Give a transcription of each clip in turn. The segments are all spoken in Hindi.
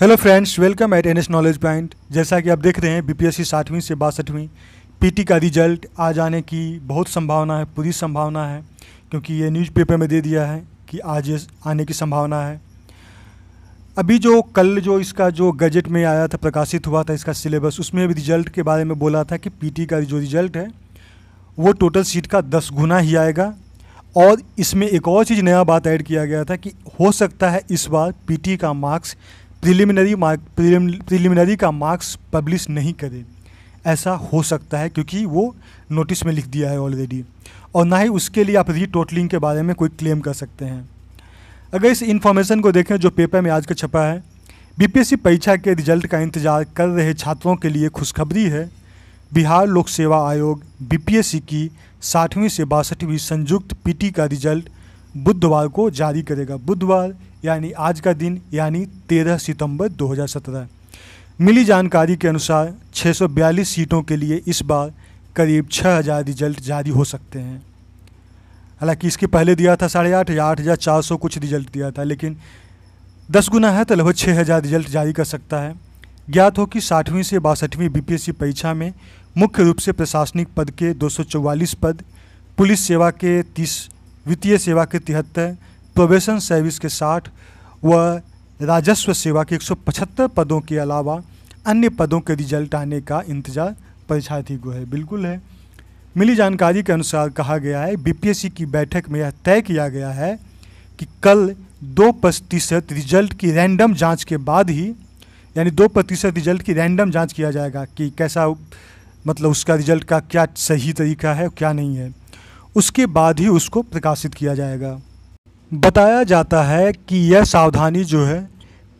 hello friends welcome at N S knowledge point जैसा कि आप देख रहे हैं बीपीएससी साठवीं से बासठवीं पीटी का रिजल्ट आ जाने की बहुत संभावना है पूरी संभावना है क्योंकि ये न्यूज़पेपर में दे दिया है कि आज ये आने की संभावना है अभी जो कल जो इसका जो गजट में आया था प्रकाशित हुआ था इसका सिलेबस उसमें भी रिजल्ट के बारे में बोला था कि पीटी का जो रिजल्ट है वो टोटल सीट का दस गुना ही आएगा और इसमें एक और चीज़ नया बात ऐड किया गया था कि हो सकता है इस बार पीटी का मार्क्स प्रिलिमिनरी मार्क प्रिलिमिनरी का मार्क्स पब्लिश नहीं करे ऐसा हो सकता है क्योंकि वो नोटिस में लिख दिया है ऑलरेडी और ना ही उसके लिए आप री टोटलिंग के बारे में कोई क्लेम कर सकते हैं अगर इस इन्फॉर्मेशन को देखें जो पेपर में आज का छपा है बीपीएससी परीक्षा के रिजल्ट का इंतजार कर रहे छात्रों के लिए खुशखबरी है बिहार लोक सेवा आयोग बीपीएससी की साठवीं से बासठवीं संयुक्त पीटी का रिजल्ट बुधवार को जारी करेगा बुधवार यानी आज का दिन यानी 13 सितंबर 2017 मिली जानकारी के अनुसार 642 सीटों के लिए इस बार करीब 6000 रिजल्ट जारी हो सकते हैं हालांकि इसके पहले दिया था साढ़े आठ या आठ हज़ार चार सौ कुछ रिजल्ट दिया था लेकिन दस गुना है तो लगभग छः हज़ार रिजल्ट जारी कर सकता है ज्ञात हो कि साठवीं से बासठवीं बीपीएससी परीक्षा में मुख्य रूप से प्रशासनिक पद के चौवालीस पद पुलिस सेवा के तीस वित्तीय सेवा के तिहत्तर प्रोबेशन सर्विस के साथ व राजस्व सेवा के 175 पदों के अलावा अन्य पदों के रिजल्ट आने का इंतजार परीक्षार्थी को है बिल्कुल है मिली जानकारी के अनुसार कहा गया है बीपीएससी की बैठक में यह तय किया गया है कि कल दो प्रतिशत रिजल्ट की रैंडम जांच के बाद ही यानी दो प्रतिशत रिजल्ट की रैंडम जांच किया जाएगा कि कैसा मतलब उसका रिजल्ट का क्या सही तरीका है क्या नहीं है उसके बाद ही उसको प्रकाशित किया जाएगा बताया जाता है कि यह सावधानी जो है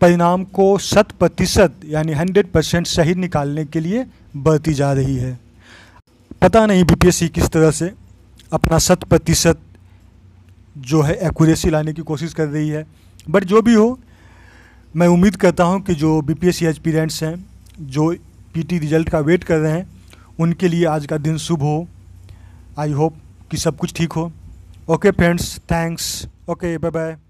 परिणाम को शत प्रतिशत यानी हंड्रेड परसेंट सही निकालने के लिए बरती जा रही है पता नहीं बीपीएससी किस तरह से अपना शत प्रतिशत जो है एक्यूरेसी लाने की कोशिश कर रही है बट जो भी हो मैं उम्मीद करता हूं कि जो बी पी एस एस्पिरेंट्स हैं जो पीटी रिजल्ट का वेट कर रहे हैं उनके लिए आज का दिन शुभ हो आई होप कि सब कुछ ठीक हो okay friends thanks okay bye bye